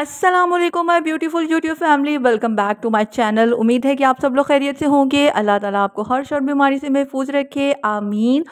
Aslam my beautiful YouTube family welcome back to my channel उम्मीद है कि आप सब लोग खैरियत से होंगे अल्लाह ताला आपको हर शर बीमारी से महफूज रखे आमीन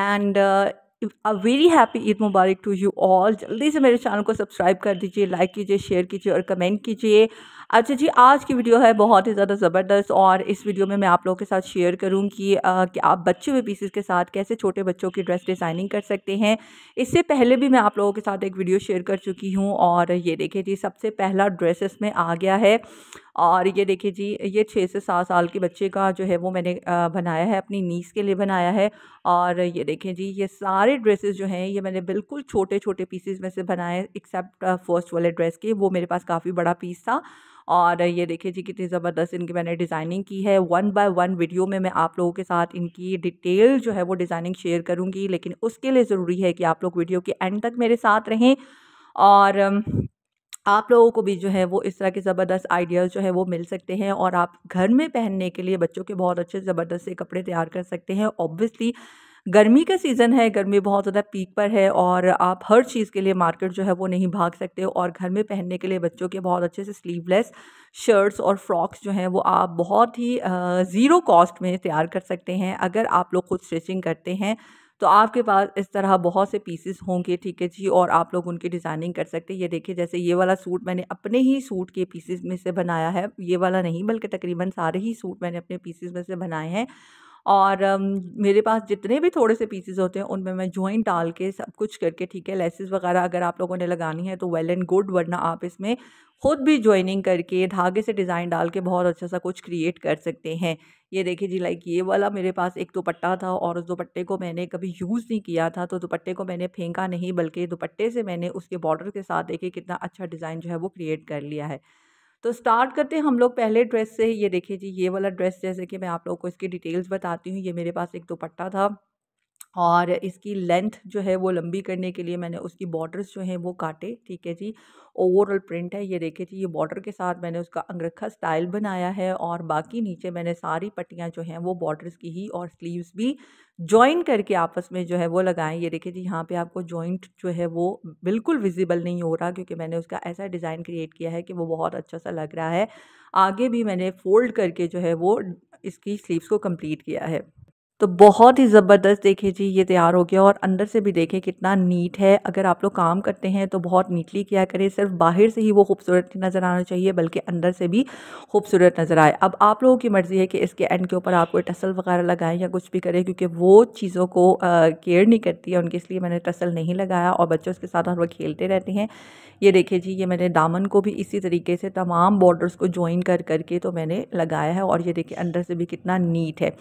and a very happy Eid मुबारक टू यू ऑल जल्दी से मेरे चैनल को सब्सक्राइब कर दीजिए लाइक कीजिए शेयर कीजिए और कमेंट कीजिए अच्छा जी आज की वीडियो है बहुत ही ज़्यादा ज़बरदस्त और इस वीडियो में मैं आप लोगों के साथ शेयर करूँ कि, आप बच्चे हुए पीसेस के साथ कैसे छोटे बच्चों की ड्रेस डिज़ाइनिंग कर सकते हैं इससे पहले भी मैं आप लोगों के साथ एक वीडियो शेयर कर चुकी हूँ और ये देखिए जी सबसे पहला ड्रेसेस में आ गया है और ये देखिए जी ये छः से सात साल के बच्चे का जो है वो मैंने बनाया है अपनी नीस के लिए बनाया है और ये देखें जी ये सारे ड्रेसेस जो हैं ये मैंने बिल्कुल छोटे छोटे पीसेस में से बनाए एक्सेप्ट फर्स्ट वाले ड्रेस के वो मेरे पास काफ़ी बड़ा पीस था और ये देखें जी कितनी ज़बरदस्त इनकी मैंने डिज़ाइनिंग की है वन बाय वन वीडियो में मैं आप लोगों के साथ इनकी डिटेल जो है वो डिज़ाइनिंग शेयर करूँगी लेकिन उसके लिए ज़रूरी है कि आप लोग वीडियो के एंड तक मेरे साथ रहें और आप लोगों को भी जो है वो इस तरह के ज़बरदस्त आइडियाज़ जो है वो मिल सकते हैं और आप घर में पहनने के लिए बच्चों के बहुत अच्छे ज़बरदस्त से कपड़े तैयार कर सकते हैं ऑब्वियसली गर्मी का सीज़न है गर्मी बहुत ज़्यादा पीक पर है और आप हर चीज़ के लिए मार्केट जो है वो नहीं भाग सकते और घर में पहनने के लिए बच्चों के बहुत अच्छे से स्लीवलेस शर्ट्स और फ्रॉक्स जो हैं वो आप बहुत ही ज़ीरो कॉस्ट में तैयार कर सकते हैं अगर आप लोग खुद स्टिचिंग करते हैं तो आपके पास इस तरह बहुत से पीसेस होंगे ठीक है जी और आप लोग उनकी डिज़ाइनिंग कर सकते हैं ये देखिए जैसे ये वाला सूट मैंने अपने ही सूट के पीसेस में से बनाया है ये वाला नहीं बल्कि तकरीबन सारे ही सूट मैंने अपने पीसेस में से बनाए हैं और मेरे पास जितने भी थोड़े से पीसेस होते हैं उनमें मैं ज्वाइंट डाल के सब कुछ करके ठीक है लेसेस वगैरह अगर आप लोगों ने लगानी है तो वेल एंड गुड वरना आप इसमें खुद भी ज्वाइनिंग करके धागे से डिज़ाइन डाल के बहुत अच्छा सा कुछ क्रिएट कर सकते हैं ये देखिए जी लाइक ये वाला मेरे पास एक दुपट्टा था और उस दुपट्टे को मैंने कभी यूज़ नहीं किया था तो दुपट्टे को मैंने फेंका नहीं बल्कि दुपट्टे से मैंने उसके बॉर्डर के साथ देखे कितना अच्छा डिज़ाइन जो है वो क्रिएट कर लिया है तो स्टार्ट करते हैं हम लोग पहले ड्रेस से ये देखिए जी ये वाला ड्रेस जैसे कि मैं आप लोगों को इसकी डिटेल्स बताती हूँ ये मेरे पास एक दुपट्टा था और इसकी लेंथ जो है वो लंबी करने के लिए मैंने उसकी बॉर्डर्स जो हैं वो काटे ठीक है जी ओवरऑल प्रिंट है ये देखिए जी ये बॉर्डर के साथ मैंने उसका अंगरखा स्टाइल बनाया है और बाकी नीचे मैंने सारी पट्टियाँ जो हैं वो बॉर्डर्स की ही और स्लीव्स भी जॉइन करके आपस में जो है वो लगाएं ये देखिए जी यहाँ पे आपको जॉइंट जो है वो बिल्कुल विजिबल नहीं हो रहा क्योंकि मैंने उसका ऐसा डिज़ाइन क्रिएट किया है कि वो बहुत अच्छा सा लग रहा है आगे भी मैंने फोल्ड करके जो है वो इसकी स्लीव्स को कंप्लीट किया है तो बहुत ही ज़बरदस्त देखिए जी ये तैयार हो गया और अंदर से भी देखें कितना नीट है अगर आप लोग काम करते हैं तो बहुत नीटली किया करें सिर्फ बाहर से ही वो खूबसूरत नज़र आना चाहिए बल्कि अंदर से भी खूबसूरत नज़र आए अब आप लोगों की मर्ज़ी है कि इसके एंड के ऊपर आप कोई टसल वगैरह लगाएं या कुछ भी करें क्योंकि वो चीज़ों को केयर नहीं करती है उनके इसलिए मैंने टसल नहीं लगाया और बच्चों के साथ हम लोग खेलते रहते हैं ये देखिए जी ये मैंने दामन को भी इसी तरीके से तमाम बॉर्डर्स को ज्वाइन कर करके तो मैंने लगाया है और ये देखिए अंदर से भी कितना नीट है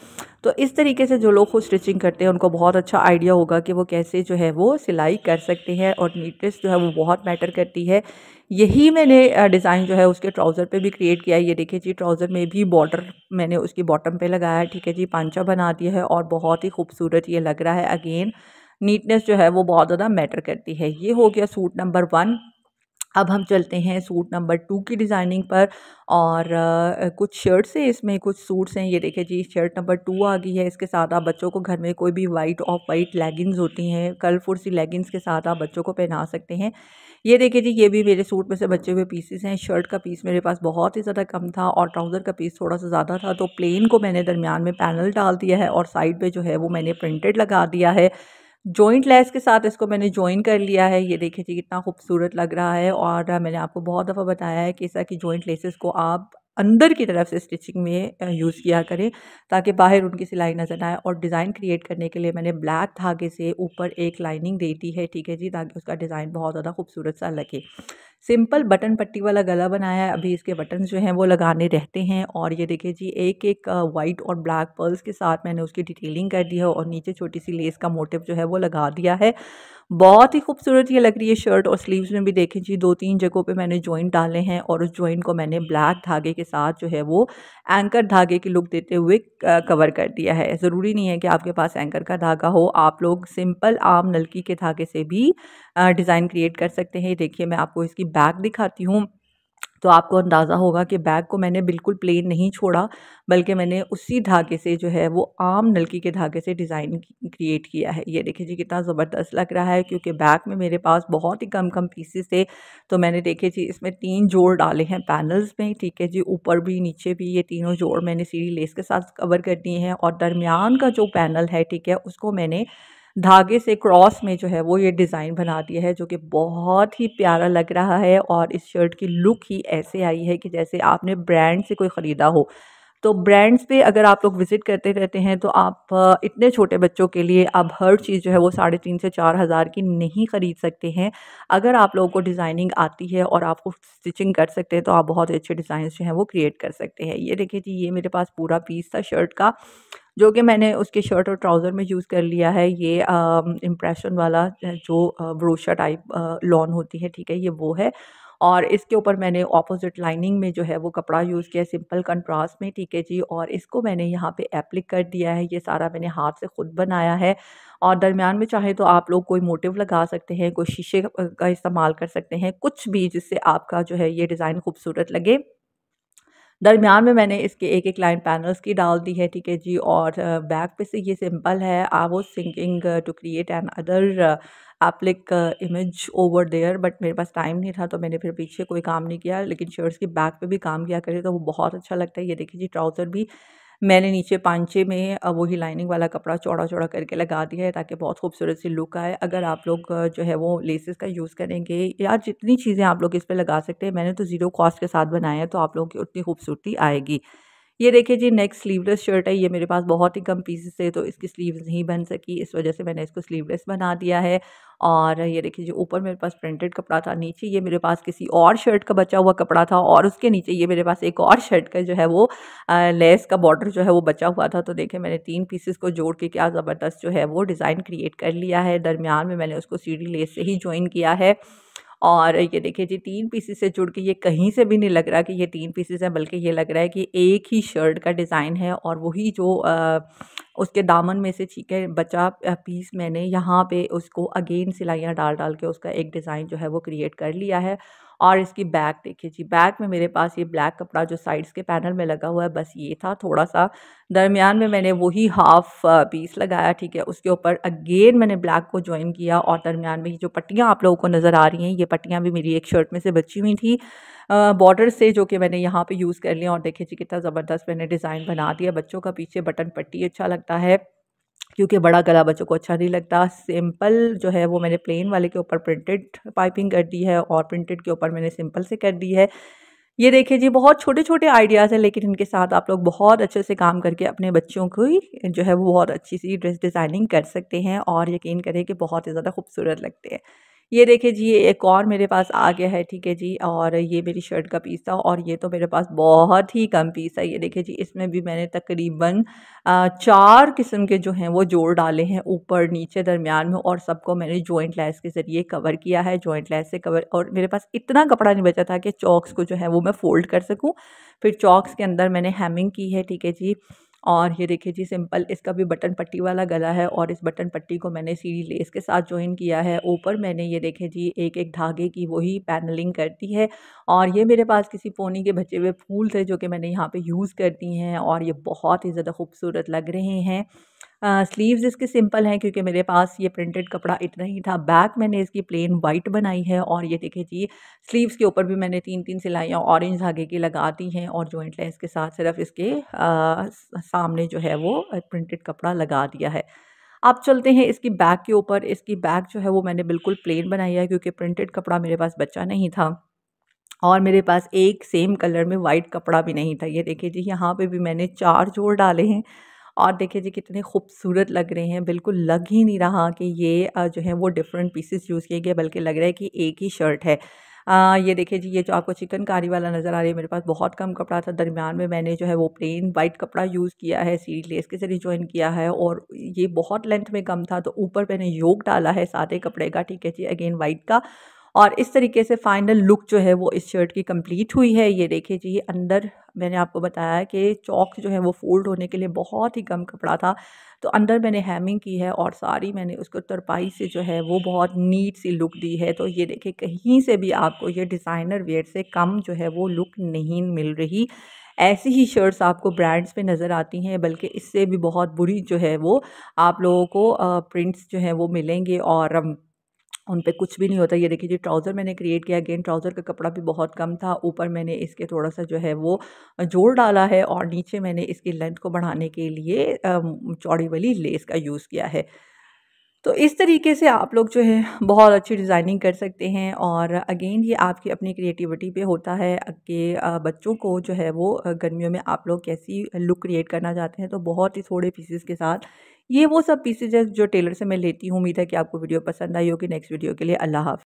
तो इस तरीके से जो लोग खुद स्टिचिंग करते हैं उनको बहुत अच्छा आइडिया होगा कि वो कैसे जो है वो सिलाई कर सकते हैं और नीटनेस जो है वो बहुत मैटर करती है यही मैंने डिज़ाइन जो है उसके ट्राउज़र पे भी क्रिएट किया है ये देखिए जी ट्राउज़र में भी बॉर्डर मैंने उसकी बॉटम पे लगाया है ठीक है जी पांचा बना दिया है और बहुत ही खूबसूरत ये लग रहा है अगेन नीटनेस जो है वो बहुत ज़्यादा मैटर करती है ये हो गया सूट नंबर वन अब हम चलते हैं सूट नंबर टू की डिज़ाइनिंग पर और आ, कुछ शर्ट्स हैं इसमें कुछ सूट्स हैं ये देखिए जी शर्ट नंबर टू आ गई है इसके साथ आप बच्चों को घर में कोई भी वाइट ऑफ वाइट लेगिंग्स होती हैं कल फुर्सी लेगिंग्स के साथ आप बच्चों को पहना सकते हैं ये देखिए जी ये भी मेरे सूट में से बचे हुए पीसेस हैं शर्ट का पीस मेरे पास बहुत ही ज़्यादा कम था और ट्राउज़र का पीस थोड़ा सा ज़्यादा था तो प्लेन को मैंने दरमियान में पैनल डाल दिया है और साइड पर जो है वो मैंने प्रिंटेड लगा दिया है जॉइंट लेस के साथ इसको मैंने जॉइन कर लिया है ये देखिए जी कितना खूबसूरत लग रहा है और मैंने आपको बहुत दफ़ा बताया है कि ऐसा कि जॉइंट लेसेस को आप अंदर की तरफ से स्टिचिंग में यूज़ किया करें ताकि बाहर उनकी सिलाई नज़र आए और डिज़ाइन क्रिएट करने के लिए मैंने ब्लैक धागे से ऊपर एक लाइनिंग दी है ठीक है जी ताकि उसका डिज़ाइन बहुत ज़्यादा खूबसूरत सा लगे सिंपल बटन पट्टी वाला गला बनाया है अभी इसके बटन जो हैं वो लगाने रहते हैं और ये देखिए जी एक एक वाइट और ब्लैक पर्ल्स के साथ मैंने उसकी डिटेलिंग कर दी है और नीचे छोटी सी लेस का मोटिव जो है वो लगा दिया है बहुत ही खूबसूरत ये लग रही है शर्ट और स्लीव्स में भी देखें जी दो तीन जगहों पे मैंने जॉइंट डाले हैं और उस जॉइंट को मैंने ब्लैक धागे के साथ जो है वो एंकर धागे की लुक देते हुए कवर कर दिया है ज़रूरी नहीं है कि आपके पास एंकर का धागा हो आप लोग सिंपल आम नलकी के धागे से भी डिज़ाइन क्रिएट कर सकते हैं देखिए मैं आपको इसकी बैक दिखाती हूँ तो आपको अंदाज़ा होगा कि बैग को मैंने बिल्कुल प्लेन नहीं छोड़ा बल्कि मैंने उसी धागे से जो है वो आम नलकी के धागे से डिज़ाइन क्रिएट किया है ये देखिए जी कितना ज़बरदस्त लग रहा है क्योंकि बैग में मेरे पास बहुत ही कम कम पीसेस थे तो मैंने देखे जी इसमें तीन जोड़ डाले हैं पैनल्स में ठीक है जी ऊपर भी नीचे भी ये तीनों जोड़ मैंने सीढ़ी लेस के साथ कवर कर दिए हैं और दरमियान का जो पैनल है ठीक है उसको मैंने धागे से क्रॉस में जो है वो ये डिज़ाइन बना दिया है जो कि बहुत ही प्यारा लग रहा है और इस शर्ट की लुक ही ऐसे आई है कि जैसे आपने ब्रांड से कोई ख़रीदा हो तो ब्रांड्स पे अगर आप लोग विज़िट करते रहते हैं तो आप इतने छोटे बच्चों के लिए आप हर चीज़ जो है वो साढ़े तीन से चार हज़ार की नहीं ख़रीद सकते हैं अगर आप लोगों को डिज़ाइनिंग आती है और आपको स्टिचिंग कर सकते हैं तो आप बहुत अच्छे डिज़ाइन जो हैं वो क्रिएट कर सकते हैं ये देखिए जी ये मेरे पास पूरा पीस था शर्ट का जो कि मैंने उसके शर्ट और ट्राउज़र में यूज़ कर लिया है ये इम्प्रेशन वाला जो ब्रोशा टाइप लॉन होती है ठीक है ये वो है और इसके ऊपर मैंने ऑपोजिट लाइनिंग में जो है वो कपड़ा यूज़ किया सिंपल कंट्रास्ट में ठीक है जी और इसको मैंने यहाँ पे एप्लिक कर दिया है ये सारा मैंने हाथ से खुद बनाया है और दरमियान में चाहे तो आप लोग कोई मोटिव लगा सकते हैं कोई शीशे का इस्तेमाल कर सकते हैं कुछ भी जिससे आपका जो है ये डिज़ाइन खूबसूरत लगे दरमियान में मैंने इसके एक एक लाइन पैनल्स की डाल दी है ठीक है जी और बैक पे से ये सिंपल है I was thinking to create another applique image over there but मेरे पास टाइम नहीं था तो मैंने फिर पीछे कोई काम नहीं किया लेकिन शर्ट्स की बैक पे भी काम किया करें तो वो बहुत अच्छा लगता है ये देखिए जी ट्राउज़र भी मैंने नीचे पांचे में वही लाइनिंग वाला कपड़ा चौड़ा चौड़ा करके लगा दिया है ताकि बहुत खूबसूरत सी लुक आए अगर आप लोग जो है वो लेसेस का यूज़ करेंगे या जितनी चीज़ें आप लोग इस पर लगा सकते हैं मैंने तो ज़ीरो कॉस्ट के साथ बनाया है तो आप लोगों की उतनी खूबसूरती आएगी ये देखिए जी नेक्स्ट स्लीवलेस शर्ट है ये मेरे पास बहुत ही कम पीसेस थे तो इसकी स्लीव्स नहीं बन सकी इस वजह से मैंने इसको स्लीवलेस बना दिया है और ये देखिए जी ऊपर मेरे पास प्रिंटेड कपड़ा था नीचे ये मेरे पास किसी और शर्ट का बचा हुआ कपड़ा था और उसके नीचे ये मेरे पास एक और शर्ट का जो है वो लेस का बॉर्डर जो है वो बचा हुआ था तो देखिए मैंने तीन पीसेस को जोड़ के क्या ज़बरदस्त जो है वो डिज़ाइन क्रिएट कर लिया है दरमियान में मैंने उसको सीढ़ी लेस से ही ज्वाइन किया है और ये देखिए जी तीन पीसीस से जुड़ के ये कहीं से भी नहीं लग रहा कि ये तीन पीसीस हैं बल्कि ये लग रहा है कि एक ही शर्ट का डिज़ाइन है और वही जो आ, उसके दामन में से छीके बचा पीस मैंने यहाँ पे उसको अगेन सिलाइयाँ डाल डाल के उसका एक डिज़ाइन जो है वो क्रिएट कर लिया है और इसकी बैक देखिए जी बैक में मेरे पास ये ब्लैक कपड़ा जो साइड्स के पैनल में लगा हुआ है बस ये था थोड़ा सा दरमियान में मैंने वही हाफ पीस लगाया ठीक है उसके ऊपर अगेन मैंने ब्लैक को ज्वाइन किया और दरमियान में ये जो पट्टियाँ आप लोगों को नज़र आ रही हैं ये पट्टियाँ भी मेरी एक शर्ट में से बची हुई थी बॉर्डर से जो कि मैंने यहाँ पर यूज़ कर लिया और देखिए जी कितना ज़बरदस्त मैंने डिज़ाइन बना दिया बच्चों का पीछे बटन पट्टी अच्छा लगता है क्योंकि बड़ा गला बच्चों को अच्छा नहीं लगता सिंपल जो है वो मैंने प्लेन वाले के ऊपर प्रिंटेड पाइपिंग कर दी है और प्रिंटेड के ऊपर मैंने सिंपल से कर दी है ये देखिए जी बहुत छोटे छोटे आइडियाज़ हैं लेकिन इनके साथ आप लोग बहुत अच्छे से काम करके अपने बच्चों को ही जो है वो बहुत अच्छी सी ड्रेस डिज़ाइनिंग कर सकते हैं और यकीन करें कि बहुत ही ज़्यादा खूबसूरत लगते हैं ये देखिए जी ये एक और मेरे पास आ गया है ठीक है जी और ये मेरी शर्ट का पीस था और ये तो मेरे पास बहुत ही कम पीस है ये देखिए जी इसमें भी मैंने तकरीबन चार किस्म के जो हैं वो जोड़ डाले हैं ऊपर नीचे दरमियान में और सबको मैंने जॉइंट लैस के ज़रिए कवर किया है जॉइंट लैस से कवर और मेरे पास इतना कपड़ा नहीं बचा था कि चॉक्स को जो है वो मैं फ़ोल्ड कर सकूँ फिर चॉक्स के अंदर मैंने हेमिंग की है ठीक है जी और ये देखिए जी सिंपल इसका भी बटन पट्टी वाला गला है और इस बटन पट्टी को मैंने सीढ़ी लेस के साथ ज्वाइन किया है ऊपर मैंने ये देखे जी एक एक धागे की वही पैनलिंग करती है और ये मेरे पास किसी पोनी के बचे हुए फूल थे जो कि मैंने यहाँ पे यूज़ कर दी हैं और ये बहुत ही ज़्यादा खूबसूरत लग रहे हैं स्लीव्स इसके सिंपल हैं क्योंकि मेरे पास ये प्रिंटेड कपड़ा इतना ही था बैक मैंने इसकी प्लेन वाइट बनाई है और ये देखिए जी स्लीव्स के ऊपर भी मैंने तीन तीन सिलाइयाँ ऑरेंज धागे की लगा दी हैं और जॉइंट लेंस के साथ सिर्फ इसके आ, सामने जो है वो प्रिंटेड कपड़ा लगा दिया है अब चलते हैं इसकी बैक के ऊपर इसकी बैक जो है वो मैंने बिल्कुल प्लेन बनाई है क्योंकि प्रिंटेड कपड़ा मेरे पास बच्चा नहीं था और मेरे पास एक सेम कलर में वाइट कपड़ा भी नहीं था ये देखिए जी यहाँ पे भी मैंने चार जोड़ डाले हैं और देखिए जी कितने खूबसूरत लग रहे हैं बिल्कुल लग ही नहीं रहा कि ये जो है वो डिफरेंट पीसेस यूज़ किए गए बल्कि लग रहा है कि एक ही शर्ट है आ, ये देखिए जी ये जो आपको चिकनकारी वाला नज़र आ रही है मेरे पास बहुत कम कपड़ा था दरमियान में मैंने जो है वो प्लेन वाइट कपड़ा यूज़ किया है सीढ़ी लेस के जरिए ज्वाइन किया है और ये बहुत लेंथ में कम था तो ऊपर मैंने योग डाला है सादे कपड़े का ठीक है जी अगेन वाइट का और इस तरीके से फाइनल लुक जो है वो इस शर्ट की कंप्लीट हुई है ये देखिए जी अंदर मैंने आपको बताया कि चौक जो है वो फोल्ड होने के लिए बहुत ही कम कपड़ा था तो अंदर मैंने हैमिंग की है और सारी मैंने उसको तरपाई से जो है वो बहुत नीट सी लुक दी है तो ये देखिए कहीं से भी आपको ये डिज़ाइनर वेयर से कम जो है वो लुक नहीं मिल रही ऐसी ही शर्ट्स आपको ब्रांड्स पे नज़र आती हैं बल्कि इससे भी बहुत बुरी जो है वो आप लोगों को प्रिंट्स जो हैं वो मिलेंगे और उन पर कुछ भी नहीं होता ये देखिए जी ट्राउज़र मैंने क्रिएट किया अगेन ट्राउज़र का कपड़ा भी बहुत कम था ऊपर मैंने इसके थोड़ा सा जो है वो जोड़ डाला है और नीचे मैंने इसकी लेंथ को बढ़ाने के लिए चौड़ी वाली लेस का यूज़ किया है तो इस तरीके से आप लोग जो है बहुत अच्छी डिज़ाइनिंग कर सकते हैं और अगेन ये आपकी अपनी क्रिएटिविटी पे होता है कि बच्चों को जो है वो गर्मियों में आप लोग कैसी लुक क्रिएट करना चाहते हैं तो बहुत ही थोड़े पीसेस के साथ ये वो सब पीसेज जो टेलर से मैं लेती हूँ उम्मीद है कि आपको वीडियो पसंद आई होगी नेक्स्ट वीडियो के लिए अल्लाह हाफ़